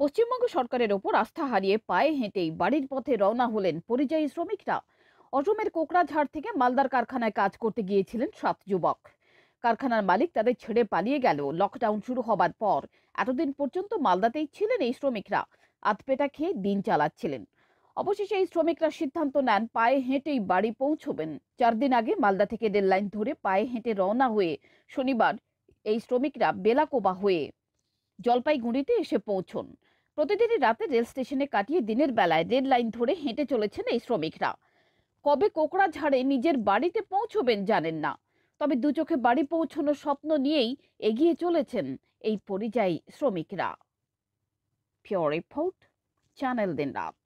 পশ্চিমবঙ্গ সরকারের ওপর আস্থা হারিয়ে পায়ে হেঁটেই বাড়ির পথে রওনা হলেন পরিযায়ী শ্রমিকরা অসমের কোকরাঝাড় থেকে মালদার কারখানায় কাজ করতে গিয়েছিলেন সাত যুবক কারখানার মালিক তাদের ছেড়ে পালিয়ে গেল লকডাউন শুরু হবার পর এতদিন পর্যন্ত মালদাতেই ছিলেন এই শ্রমিকরা আতপেটা খেয়ে দিন চালাচ্ছিলেন অবশেষে এই শ্রমিকরা সিদ্ধান্ত নেন পায়ে হেঁটেই বাড়ি পৌঁছবেন চার দিন আগে মালদা থেকে রেল লাইন ধরে পায়ে হেঁটে রওনা হয়ে শনিবার এই শ্রমিকরা বেলাকোবা হয়ে জলপাইগুড়িতে এসে পৌঁছন প্রতিদিনই রাতে রেল স্টেশনে কাটিয়ে দিনের বেলায় রেল লাইন ধরে হেঁটে চলেছেন এই শ্রমিকরা কবে কোকড়াঝাড়ে নিজের বাড়িতে পৌঁছবেন জানেন না তবে দু চোখে বাড়ি পৌঁছানোর স্বপ্ন নিয়েই এগিয়ে চলেছেন এই পরিযায়ী শ্রমিকরা পিওর রিপোর্ট চ্যানেল দিন রাত